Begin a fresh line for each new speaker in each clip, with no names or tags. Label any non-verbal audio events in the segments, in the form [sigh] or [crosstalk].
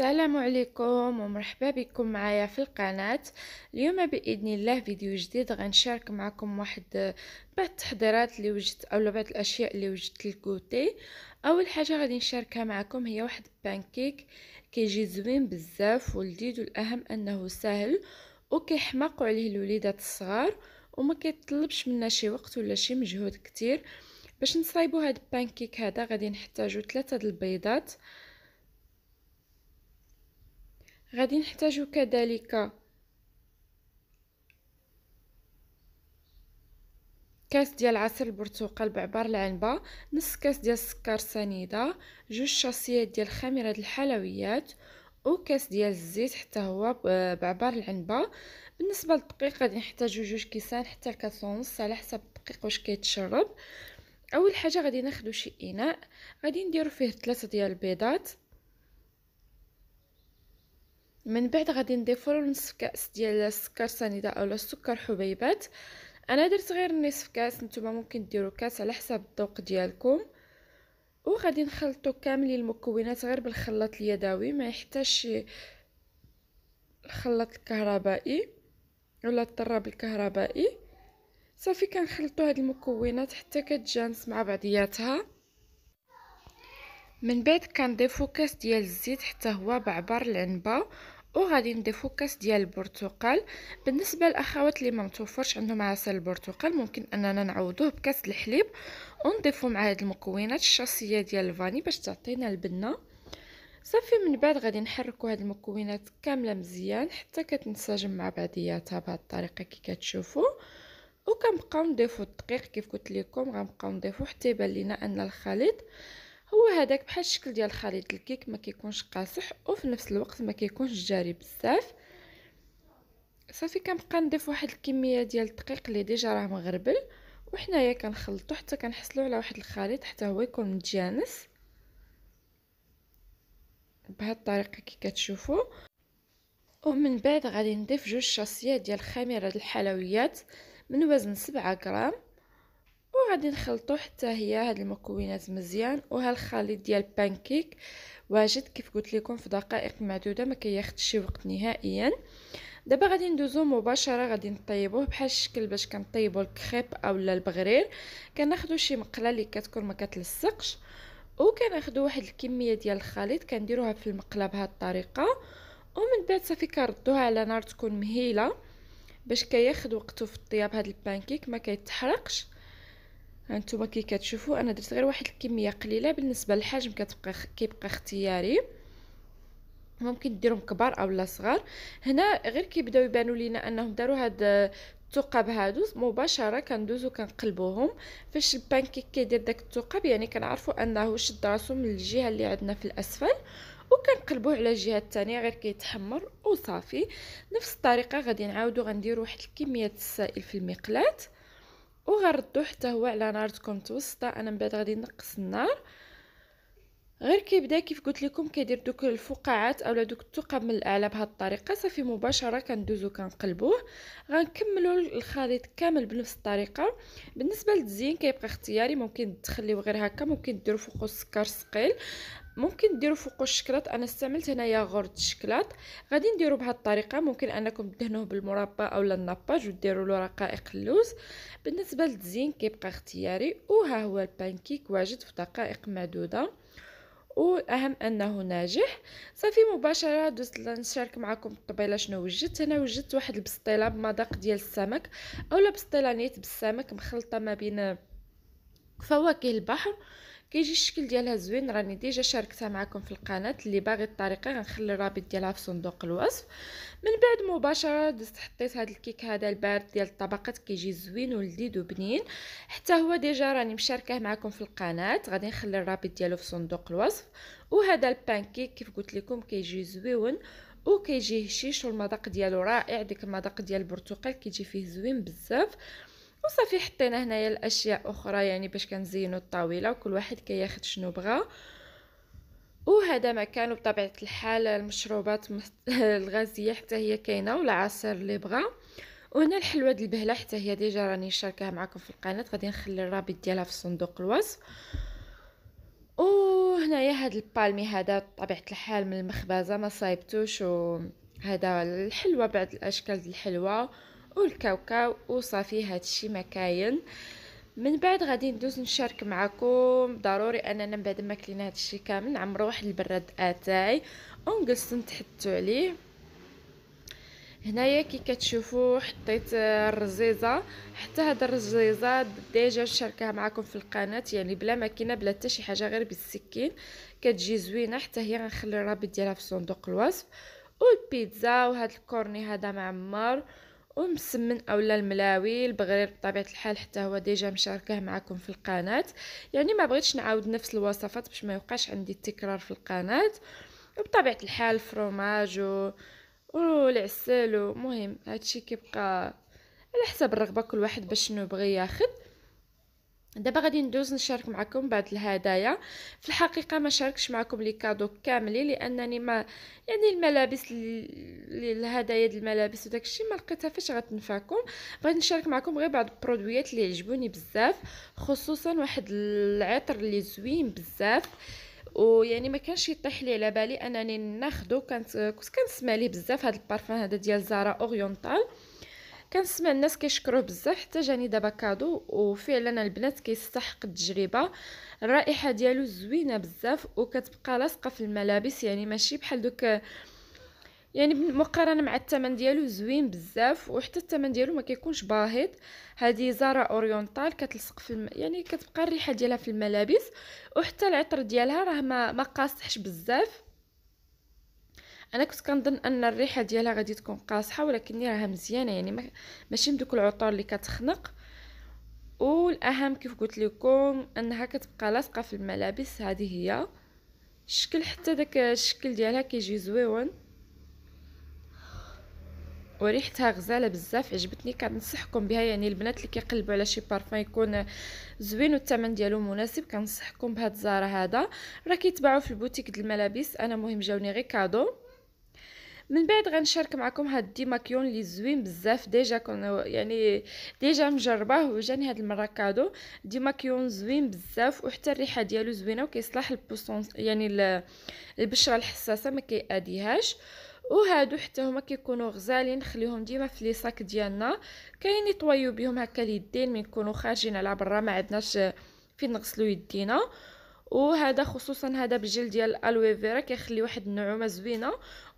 السلام عليكم ومرحبا بكم معايا في القناة اليوم بإذن الله فيديو جديد غنشارك معكم واحد بعض التحضيرات اللي وجدت أو بعض الأشياء اللي وجدت للكوتي أول حاجة غادي نشاركها معكم هي واحد بانكيك كيجي زوين بزاف ولذيذ والأهم أنه سهل وكيحماقوا عليه الوليدات الصغار وما كيطلبش منا شي وقت ولا شي مجهود كتير باش نصايبو هاد البانكيك هذا غادي نحتاجو ثلاثة البيضات غادي نحتاجو كذلك كاس ديال عصير البرتقال بعبار العنبة نص كاس ديال السكر سنيدة جوج شاصيات ديال خميرة الحلويات وكاس ديال الزيت حتى هو بعبار العنبة بالنسبة للدقيق غادي نحتاجو جوج كيسان حتى لكاسو ونص على حسب الدقيق واش كيتشرب اول حاجة غادي ناخدو شي اناء غادي نديرو فيه ثلاثة ديال البيضات من بعد غادي نضيف له نصف كاس ديال السكر سنيده اولا السكر حبيبات انا درت غير نصف كاس نتوما ممكن ديروا كاس على حسب الذوق ديالكم وغادي نخلطوا كامل المكونات غير بالخلاط اليدوي ما يحتاجش الخلاط الكهربائي ولا الطراب الكهربائي صافي كنخلطوا هذه المكونات حتى كتجانس مع بعضياتها من بعد كنضيفو كاس ديال الزيت حتى هو بعبر العنبه وغادي نضيفو كاس ديال البرتقال بالنسبه للاخوات اللي ما متوفرش عندهم عسل البرتقال ممكن اننا نعوضوه بكاس الحليب ونضيفو مع هاد المكونات الشاصيه ديال الفاني باش تعطينا البنه صافي من بعد غادي نحركو هاد المكونات كامله مزيان حتى كتنسجم مع بعضياتها بهاد الطريقه كي كتشوفوا وكنبقاو نضيفو الدقيق كيف قلت لكم غنبقاو نضيفو حتى يبان لينا ان الخليط هو هذاك بحال الشكل ديال خليط الكيك ما كيكونش قاصح وفي نفس الوقت ما كيكونش جاري بزاف صافي كنبقى نضيف واحد الكميه ديال الدقيق اللي ديجا راه مغربل وحنايا كنخلطو حتى كنحصلو على واحد الخليط حتى هو يكون متجانس بهذه الطريقه كي كتشوفوا ومن بعد غادي نضيف جوج شاصيات ديال خميره الحلويات من وزن 7 غرام وغادي نخلطو حتى هي هاد المكونات مزيان وهالخليط ديال بانكيك واجد كيف قلت لكم في دقائق معدوده ما كياخذش شي وقت نهائيا دابا غادي ندوزو مباشره غادي نطيبوه بحال الشكل باش كنطيبو الكريب اولا البغرير كناخدو شي مقله اللي كتكون ما كتلصقش وكناخذو واحد الكميه ديال الخليط كنديروها في المقله بهاد الطريقه ومن بعد صافي كنردوها على نار تكون مهيله باش كياخد وقته في الطياب هاد البانكيك ما كيتحرقش هانتوما كي كتشوفوا انا درت غير واحد الكميه قليله بالنسبه للحجم كتبقى كيبقى اختياري ممكن ديرهم كبار اولا صغار هنا غير كيبداو يبانوا لينا انهم داروا هاد الثقب هادو مباشره كندوزو كنقلبوهم فاش البانكيك كيدير داك الثقب يعني كنعرفوا انه شد راسو من الجهه اللي عندنا في الاسفل وكنقلبوه على الجهه الثانيه غير كيتحمر وصافي نفس الطريقه غادي نعاودو غنديروا واحد الكميه السائل في المقلاه وغردو حتى هو على نار تكون متوسطه انا من بعد غادي نقص النار غير كيبدا كيف قلت لكم كيدير دوك الفقاعات اولا دوك الثقب من الاعلى بهذه الطريقه صافي مباشره كندوزو كنقلبوه غنكملوا الخليط كامل بنفس الطريقه بالنسبه للتزيين كيبقى اختياري ممكن تخليوه غير هكا ممكن ديروا فوقو السكر ثقيل ممكن ديروا فوقو الشكلاط انا استعملت هنايا غرد الشكلاط غادي نديروا بهذه الطريقه ممكن انكم دهنوه بالمربى اولا الناباج وديروا له رقائق اللوز بالنسبه للتزيين كيبقى اختياري وها هو البانكيك واجد في دقائق معدوده واهم انه ناجح صافي مباشره دوزت نشارك معكم الطبيله شنو وجدت انا وجدت واحد البسطيله بمذاق ديال السمك اولا بسطيله نيت بالسمك مخلطه ما بين فواكه البحر كيجي الشكل ديالها زوين راني ديجا شاركتها معكم في القناه اللي باغي الطريقه غنخلي الرابط ديالها في صندوق الوصف من بعد مباشره دزت حطيت هذا الكيك هذا البارد ديال الطبقات كيجي زوين ولذيذ وبنين حتى هو ديجا راني مشاركه معكم في القناه غادي نخلي الرابط ديالو في صندوق الوصف وهذا البانكيك كيف قلت لكم كيجي زويون وكيجي هشيش والمذاق ديالو رائع ديك المذاق ديال البرتقال كيجي فيه زوين بزاف وصافي حطينا هنايا الاشياء اخرى يعني باش كنزينوا الطاوله وكل واحد كياخد شنو بغا وهذا مكان بطبيعه الحال المشروبات [laughs] الغازيه حتى هي كاينه والعصير اللي بغا وهنا الحلوه ديال البهله حتى هي ديجا راني شاركاها معكم في القناه غادي نخلي الرابط ديالها في صندوق الوصف وهنايا هاد البالمي هذا بطبيعه الحال من المخبزه ما صايبتوش وهذا الحلوه بعض الاشكال ديال الحلوه والكاوكاو وصافي هادشي ما كاين من بعد غادي ندوز نشارك معكم ضروري اننا من بعد ما كلينا هادشي كامل نعمرو واحد البراد اتاي ونجلس نتحدثوا عليه هنايا كي كتشوفوا حطيت الرزيزه حتى هاد الرزيزه ديجا شاركها معكم في القناه يعني بلا ماكينه بلا حتى شي حاجه غير بالسكين كتجي زوينه حتى هي غنخلي الرابط ديالها في صندوق الوصف والبيتزا وهاد الكورني هذا معمر ومسمن اولا الملاوي البغرير بطبيعه الحال حتى هو ديجا مشاركه معكم في القناه يعني ما بغيتش نعاود نفس الوصفات باش ما يوقعش عندي التكرار في القناه وبطبيعه الحال فروماج والعسل المهم هادشي كيبقى على حسب الرغبه كل واحد باش شنو بغي ياخذ دابا غادي ندوز نشارك معكم بعض الهدايا في الحقيقه ما شاركش معكم لي كادو كاملين لانني ما يعني الملابس الهدايا ديال الملابس وداكشي ما لقيتها فاش غتنفعكم بغيت نشارك معكم غير بعض البرودويات اللي عجبوني بزاف خصوصا واحد العطر اللي زوين بزاف ويعني ما كانش يطيح لي على بالي انني ناخذو كانت كنت كنسمع ليه بزاف هذا البارفان هذا ديال زارا اوريونتال كنسمع الناس كيشكروه بزاف حتى جاني دابا كادو وفعلا البنات كيستحق التجربه الرائحه ديالو زوينه بزاف وكتبقى لاصقه في الملابس يعني ماشي بحال دوك يعني مقارنه مع الثمن ديالو زوين بزاف وحتى الثمن ديالو ما كيكونش باهظ هذه زارا اوريونتال كتلصق في الم... يعني كتبقى الريحه ديالها في الملابس وحتى العطر ديالها راه ما ما قاصحش بزاف انا كنت كنظن ان الريحه ديالها غادي تكون قاصحه ولكن راها مزيانه يعني ماشي من دوك العطور اللي كتخنق والاهم كيف قلت لكم انها كتبقى لاصقه في الملابس هذه هي الشكل حتى داك الشكل ديالها كيجي زويون وريحتها غزاله بزاف عجبتني كنصحكم بها يعني البنات اللي كيقلبوا على شي بارفان يكون زوين والثمن ديالو مناسب كنصحكم بهاد الزهره هذا راه كيتباعوا في البوتيك ديال الملابس انا مهم جاوني غير كادو من بعد غنشارك معكم هاد الديماكيون اللي زوين بزاف ديجا كنا يعني ديجا مجرباه وجاني هاد المره كادو ديماكيون زوين بزاف وحتى الريحه ديالو زوينه وكيصلح البوسون يعني البشره الحساسه ما كيأديهاش وهادو حتى هما كيكونوا غزالين نخليهم ديما في لي ساك ديالنا كاين يطويو بهم هكا اليدين من يكونوا خارجين على برا ما عندناش فين نغسلو يدينا وهذا خصوصا هذا بالجل ديال الالوي فيرا كيخلي واحد النعومه زوينه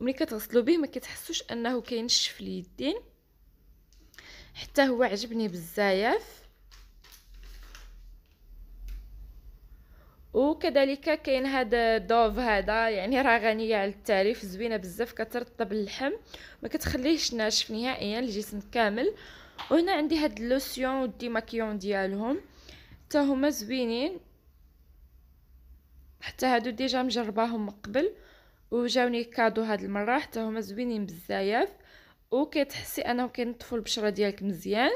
وملي كتغسلوا به ما كتحسوش انه كينشف اليدين حتى هو عجبني بزاف وكذلك كاين هذا دوف هذا يعني راه غنيه على التعريف زوينه بزاف كترطب اللحم ما كتخليهش ناشف نهائيا الجسم كامل وهنا عندي هاد اللوسيون ماكيون ديالهم حتى هما زوينين حتى هادو ديجا مجرباهم من قبل وجاوني كادو هاد المره حتى هما زوينين بزاف وكتحسي انهم كينطفوا البشره ديالك مزيان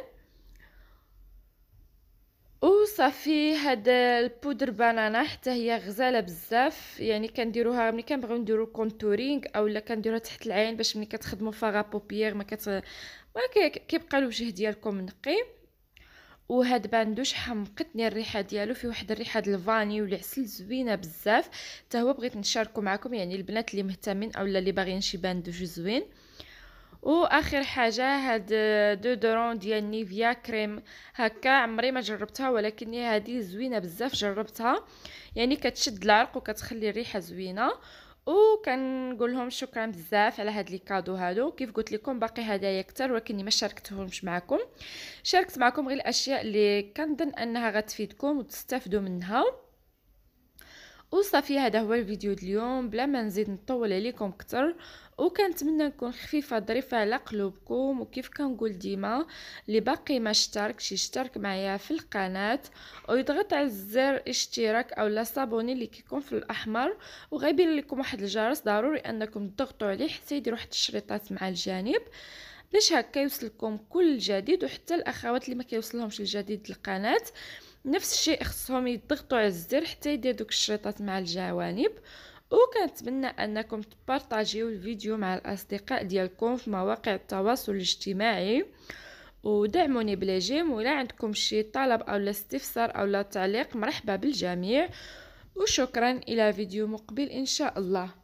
وصافي هاد البودر بانانا حتى هي غزاله بزاف يعني كنديروها ملي كنبغيو نديرو كونتورينغ اولا كنديروها تحت العين باش ملي كتخدموا فارا بوبيير ما كت ما كيبقى الوجه ديالكم نقي وهاد باندوش حمقتني الريحه ديالو في واحد الريحه ديال الفاني والعسل زوينه بزاف حتى هو بغيت نشاركو معكم يعني البنات اللي مهتمين اولا اللي باغيين شي باندوش زوين واخر حاجه هاد دودورون ديال نيفيا كريم هكا عمري ما جربتها ولكن هذه زوينه بزاف جربتها يعني كتشد العرق وكتخلي الريحه زوينه وكنقول لهم شكرا بزاف على هاد لي كادو هادو كيف قلت لكم باقي هدايا كتر ولكني ما شاركتهمش معكم شاركت معكم غير الاشياء اللي كنظن انها غتفيدكم وتستافدوا منها وصافي هذا هو الفيديو اليوم بلا ما نزيد نطول عليكم اكثر وكنتمنى نكون خفيفه ظريفه على قلوبكم وكيف كنقول ديما اللي باقي ما اشتركش يشترك معايا في القناه ويضغط على زر اشتراك او لا صابوني اللي كيكون في الاحمر وغيبين لكم واحد الجرس ضروري انكم تضغطوا عليه حتى يدير واحد الشريطات مع الجانب باش هكا يوصلكم كل جديد وحتى الاخوات اللي ما كيوصلهمش الجديد القناه نفس الشيء خصهم يضغطوا على الزر حتى يدير دوك الشريطات مع الجوانب وكنتمنى انكم تبارطاجيو الفيديو مع الاصدقاء ديالكم في مواقع التواصل الاجتماعي ودعموني بلاجيم ولا عندكم شي طلب او لا استفسار او لا تعليق مرحبا بالجميع وشكرا الى فيديو مقبل ان شاء الله